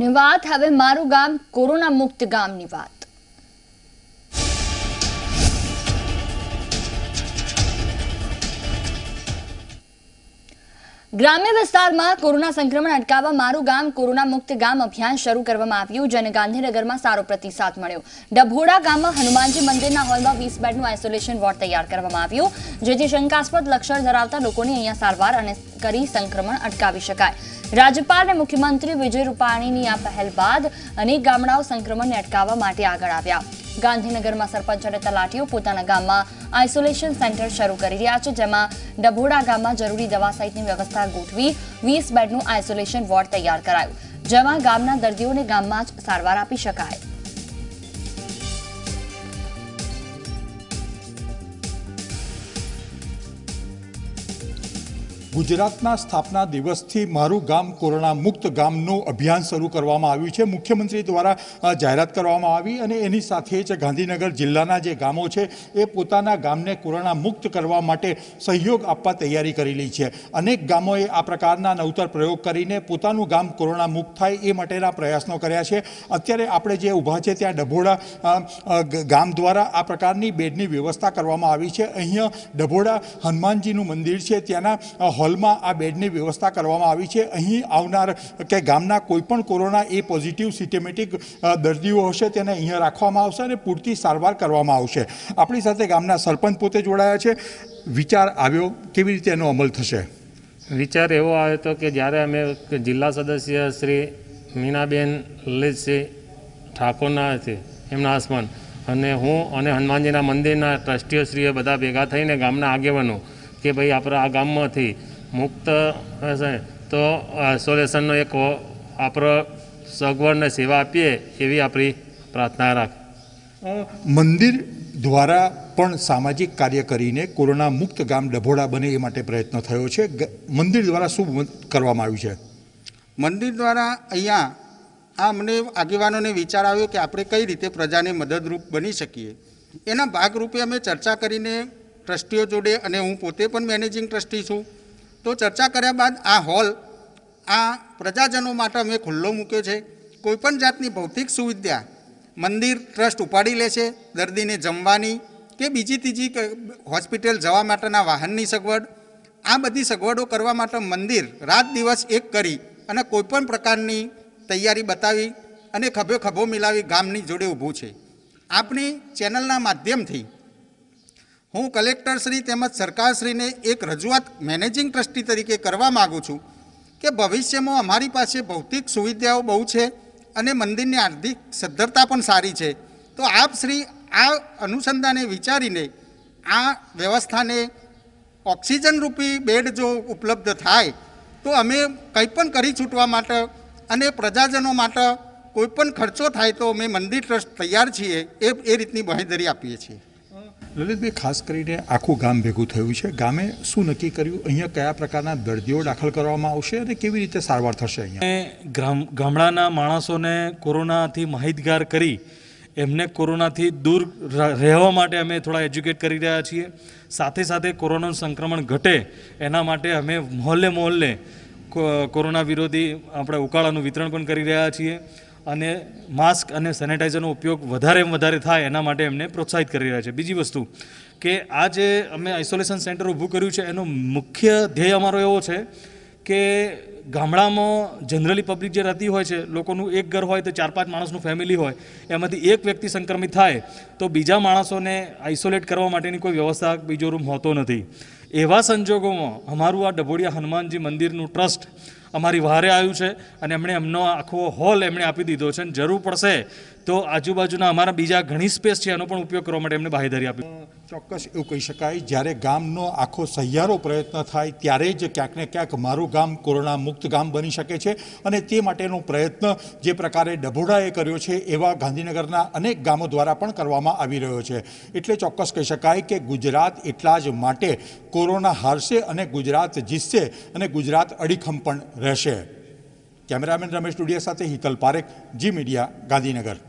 ની હવે મારું ગામ કોરોના મુક્ત ગામની વાત ગ્રામ્ય વિસ્તારમાં કોરોના સંક્રમણ અટકાવવા મારું ગામ કોરોના મુક્ત ગામ અભિયાન શરૂ કરવામાં આવ્યું જેને ગાંધીનગરમાં સારો પ્રતિસાદ મળ્યો ડભોડા ગામમાં હનુમાનજી મંદિરના હોલમાં વીસ બેડનું આઇસોલેશન વોર્ડ તૈયાર કરવામાં આવ્યું જેથી શંકાસ્પદ લક્ષણ ધરાવતા લોકોની અહીંયા સારવાર અને કરી સંક્રમણ અટકાવી શકાય રાજ્યપાલ અને મુખ્યમંત્રી વિજય રૂપાણીની આ પહેલ બાદ અનેક ગામડાઓ સંક્રમણને અટકાવવા માટે આગળ આવ્યા ગાંધીનગરમાં સરપંચ અને તલાટીઓ પોતાના ગામમાં આઇસોલેશન સેન્ટર શરૂ કરી રહ્યા છે જેમાં ડભોડા ગામમાં જરૂરી દવા સહિતની વ્યવસ્થા ગોઠવી વીસ બેડનું આઇસોલેશન વોર્ડ તૈયાર કરાયું જેમાં ગામના દર્દીઓને ગામમાં જ સારવાર આપી શકાય ગુજરાતના સ્થાપના દિવસથી મારું ગામ કોરોના મુક્ત ગામનું અભિયાન શરૂ કરવામાં આવ્યું છે મુખ્યમંત્રી દ્વારા જાહેરાત કરવામાં આવી અને એની સાથે જ ગાંધીનગર જિલ્લાના જે ગામો છે એ પોતાના ગામને કોરોના મુક્ત કરવા માટે સહયોગ આપવા તૈયારી કરેલી છે અનેક ગામોએ આ પ્રકારના નવતર પ્રયોગ કરીને પોતાનું ગામ કોરોના મુક્ત થાય એ માટેના પ્રયાસનો કર્યા છે અત્યારે આપણે જે ઊભા છે ત્યાં ડભોડા ગામ દ્વારા આ પ્રકારની બેડની વ્યવસ્થા કરવામાં આવી છે અહીંયા ડભોડા હનુમાનજીનું મંદિર છે ત્યાંના હોલમાં આ બેડની વ્યવસ્થા કરવામાં આવી છે અહીં આવનાર કે ગામના કોઈપણ કોરોના એ પોઝિટિવ સિટેમેટિક દર્દીઓ હશે તેને અહીંયા રાખવામાં આવશે અને પૂરતી સારવાર કરવામાં આવશે આપણી સાથે ગામના સરપંચ પોતે જોડાયા છે વિચાર આવ્યો કેવી રીતે એનો અમલ થશે વિચાર એવો આવ્યો હતો કે જ્યારે અમે જિલ્લા સદસ્ય શ્રી મીનાબેન લલિતસિંહ ઠાકોરના છે એમના આસમાન અને હું અને હનુમાનજીના મંદિરના ટ્રસ્ટીઓશ્રીએ બધા ભેગા થઈને ગામના આગેવાનો કે ભાઈ આપણા આ ગામમાંથી મુક્ત તો સોલ્યુશનનો એક આપણો સગવડને સેવા આપીએ એવી આપણી પ્રાર્થના રાખ મંદિર દ્વારા પણ સામાજિક કાર્ય કરીને કોરોના મુક્ત ગામ ડભોડા બને એ માટે પ્રયત્ન થયો છે મંદિર દ્વારા શું કરવામાં આવ્યું છે મંદિર દ્વારા અહીંયા આ મને આગેવાનોને વિચાર આવ્યો કે આપણે કઈ રીતે પ્રજાને મદદરૂપ બની શકીએ એના ભાગરૂપે અમે ચર્ચા કરીને ટ્રસ્ટીઓ જોડે અને હું પોતે પણ મેનેજિંગ ટ્રસ્ટી છું તો ચર્ચા કર્યા બાદ આ હોલ આ પ્રજાજનો માટે અમે ખુલ્લો મૂક્યો છે કોઈપણ જાતની ભૌતિક સુવિધા મંદિર ટ્રસ્ટ ઉપાડી લે છે દર્દીને જમવાની કે બીજી ત્રીજી હોસ્પિટલ જવા માટેના વાહનની સગવડ આ બધી સગવડો કરવા માટે મંદિર રાત દિવસ એક કરી અને કોઈપણ પ્રકારની તૈયારી બતાવી અને ખભે ખભો મિલાવી ગામની જોડે ઊભું છે આપણી ચેનલના માધ્યમથી હું કલેક્ટરશ્રી તેમજ સરકારશ્રીને એક રજૂઆત મેનેજિંગ ટ્રસ્ટી તરીકે કરવા માગું છું કે ભવિષ્યમાં અમારી પાસે ભૌતિક સુવિધાઓ બહુ છે અને મંદિરની આર્થિક સદ્ધરતા પણ સારી છે તો આપ શ્રી આ અનુસંધાને વિચારીને આ વ્યવસ્થાને ઓક્સિજન રૂપી બેડ જો ઉપલબ્ધ થાય તો અમે કંઈ પણ કરી છૂટવા માટે અને પ્રજાજનો માટે કોઈ પણ ખર્ચો થાય તો અમે મંદિર ટ્રસ્ટ તૈયાર છીએ એ એ રીતની બહેદરી આપીએ છીએ લલિતભાઈ ખાસ કરીને આખું ગામ ભેગું થયું છે ગામે શું નક્કી કર્યું અહીંયા કયા પ્રકારના દર્દીઓ દાખલ કરવામાં આવશે અને કેવી રીતે સારવાર થશે અહીંયા ગ્રામ ગામડાના માણસોને કોરોનાથી માહિતગાર કરી એમને કોરોનાથી દૂર રહેવા માટે અમે થોડા એજ્યુકેટ કરી રહ્યા છીએ સાથે સાથે કોરોનાનું સંક્રમણ ઘટે એના માટે અમે મોહલ્લે મોહલ્લે કોરોના વિરોધી આપણે ઉકાળાનું વિતરણ પણ કરી રહ્યા છીએ અને માસ્ક અને સેનેટાઇઝરનો ઉપયોગ વધારે વધારે થાય એના માટે એમને પ્રોત્સાહિત કરી રહ્યા છે બીજી વસ્તુ કે આ જે અમે આઇસોલેશન સેન્ટર ઊભું કર્યું છે એનો મુખ્ય ધ્યેય અમારો એવો છે કે ગામડામાં જનરલી પબ્લિક જે રહેતી હોય છે લોકોનું એક ઘર હોય તો ચાર પાંચ માણસનું ફેમિલી હોય એમાંથી એક વ્યક્તિ સંક્રમિત થાય તો બીજા માણસોને આઇસોલેટ કરવા માટેની કોઈ વ્યવસ્થા બીજો રૂમ હોતો નથી એવા સંજોગોમાં અમારું આ ડભોડિયા હનુમાનજી મંદિરનું ટ્રસ્ટ અમારી વહારે આવ્યું છે અને એમણે એમનો આખો હોલ એમણે આપી દીધો છે અને જરૂર પડશે તો આજુબાજુના અમારા બીજા ઘણી સ્પેસ છે એનો પણ ઉપયોગ કરવા માટે એમને બાહેધરી આપી ચોક્કસ એવું કહી શકાય જ્યારે ગામનો આખો સહિયારો પ્રયત્ન થાય ત્યારે જ ક્યાંક ને ક્યાંક મારું ગામ કોરોના મુક્ત ગામ બની શકે છે અને તે માટેનો પ્રયત્ન જે પ્રકારે ડભોડાએ કર્યો છે એવા ગાંધીનગરના અનેક ગામો દ્વારા પણ કરવામાં આવી રહ્યો છે એટલે ચોક્કસ કહી શકાય કે ગુજરાત એટલા જ માટે કોરોના હારશે અને ગુજરાત જીતશે અને ગુજરાત અડીખમ પણ રહેશે કેમેરામેન રમેશ ડુડિયા સાથે હિતલ પારેખ જી મીડિયા ગાંધીનગર